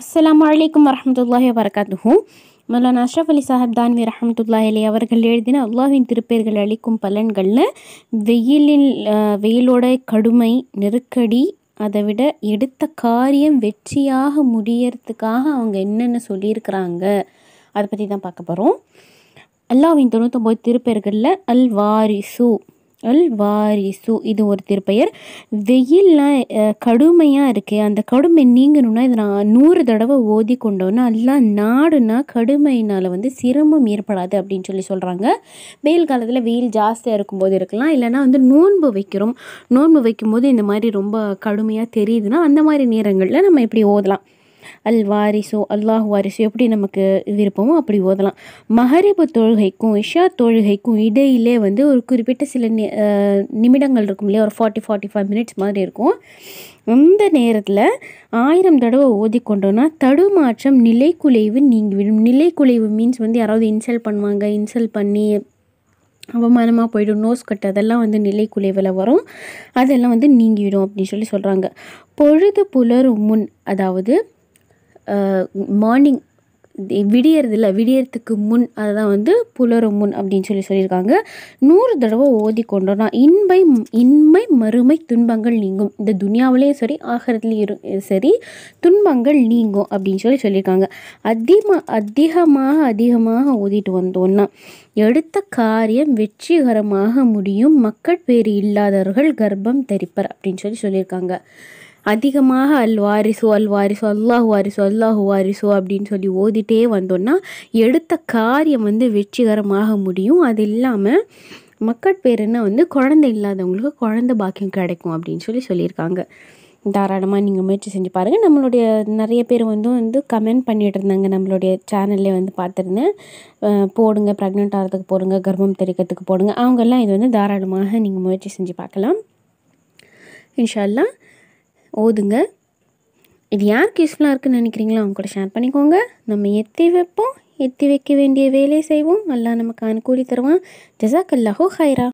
அஸ்லாம் வலைக்கம் வரமத்துல்லாஹி வரகாத்துஹூ மௌலானா அஷ்ரஃப் அலி சாஹிப் தான்வி ரஹமத்துல்லா அலி அவர்கள் எழுதின அல்லாஹின் திருப்பேர்கள் அளிக்கும் பலன்களில் வெயிலில் வெயிலோட கடுமை நெருக்கடி அதை விட எடுத்த காரியம் வெற்றியாக முடியறதுக்காக அவங்க என்னென்ன சொல்லியிருக்கிறாங்க அதை பற்றி தான் பார்க்க போகிறோம் அல்லாவின் தொண்ணூற்றொம்பது திருப்பேர்களில் அல் வாரிசு அல் வாரிசு இது ஒரு திருப்பெயர் வெயில்லாம் கடுமையாக இருக்குது அந்த கடுமை நீங்கணும்னா இதை நான் நூறு தடவை ஓதி கொண்டோன்னா எல்லாம் நாடுனா கடுமையினால் வந்து சிரமம் ஏற்படாது அப்படின்னு சொல்லி சொல்கிறாங்க வெயில் காலத்தில் வெயில் ஜாஸ்தியாக இருக்கும்போது இருக்கலாம் இல்லைனா வந்து நோன்பு வைக்கிறோம் நோன்பு வைக்கும்போது இந்த மாதிரி ரொம்ப கடுமையாக தெரியுதுன்னா அந்த மாதிரி நேரங்களில் நம்ம இப்படி ஓதலாம் அல் வாரிசோ அல்லாஹ் வாரிசோ எப்படி நமக்கு விருப்பமோ அப்படி ஓதலாம் மஹரிபு தொழுகைக்கும் இஷா தொழுகைக்கும் இடையிலே வந்து ஒரு குறிப்பிட்ட சில நிமிடங்கள் இருக்கும் இல்லையா ஒரு ஃபார்ட்டி ஃபார்ட்டி ஃபைவ் மினிட்ஸ் மாதிரி இருக்கும் அந்த நேரத்தில் ஆயிரம் தடவை கொண்டோன்னா தடுமாற்றம் நிலைக்குலைவு நீங்கிவிடும் நிலைக்குலைவு மீன்ஸ் வந்து யாராவது இன்சல்ட் பண்ணுவாங்க இன்சல்ட் பண்ணி அவமானமாக போயிடும் நோஸ் கட்டு அதெல்லாம் வந்து நிலைக்குலைவில் வரும் அதெல்லாம் வந்து நீங்கிவிடும் அப்படின்னு சொல்லி சொல்கிறாங்க பொழுது புலரும் முன் அதாவது மார்னிங் விடியறதில்ல விடியறதுக்கு முன் அதுதான் வந்து புலரும் முன் அப்படின்னு சொல்லி சொல்லியிருக்காங்க நூறு தடவை ஓதி கொண்டோம்னா இன்பை இன்மை மறுமை துன்பங்கள் நீங்கும் இந்த துனியாவிலேயும் சரி ஆகரத்துலேயும் சரி துன்பங்கள் நீங்கும் அப்படின்னு சொல்லி சொல்லியிருக்காங்க அதிகமாக அதிகமாக அதிகமாக ஓதிட்டு வந்தோம்னா எடுத்த காரியம் வெற்றிகரமாக முடியும் மக்கள் பேர் இல்லாதவர்கள் கர்ப்பம் தரிப்பர் அப்படின்னு சொல்லி சொல்லியிருக்காங்க அதிகமாக அல் வாரிசு அல் வாரிசு அல்லாஹ் வாரிசு அல்லாஹ் வாரிசு அப்படின்னு சொல்லி ஓதிட்டே வந்தோம்னா எடுத்த காரியம் வந்து வெற்றிகரமாக முடியும் அது இல்லாமல் மக்கட்பேருன்னா வந்து குழந்தை இல்லாதவங்களுக்கு குழந்த பாக்கியம் கிடைக்கும் அப்படின்னு சொல்லி சொல்லியிருக்காங்க தாராளமாக நீங்கள் முயற்சி செஞ்சு பாருங்கள் நம்மளுடைய நிறைய பேர் வந்து வந்து கமெண்ட் பண்ணிகிட்டு இருந்தாங்க நம்மளுடைய சேனல்லே வந்து பார்த்துருந்தேன் போடுங்க ப்ரெக்னென்ட் ஆகிறதுக்கு போடுங்க கர்ப்பம் தெரிக்கிறதுக்கு போடுங்க அவங்கெல்லாம் இது வந்து தாராளமாக நீங்கள் முயற்சி செஞ்சு பார்க்கலாம் இன்ஷால்லாம் ஓதுங்க இது யாருக்கு யூஸ்ஃபுல்லாக இருக்குன்னு நினைக்கிறீங்களோ அவங்க கூட ஷேர் பண்ணிக்கோங்க நம்ம எத்தி வைப்போம் எத்தி வைக்க வேண்டிய வேலையை செய்வோம் எல்லாம் நமக்கு அனுகூலி தருவான் ஜசாக்கல்லாஹோ ஹைரா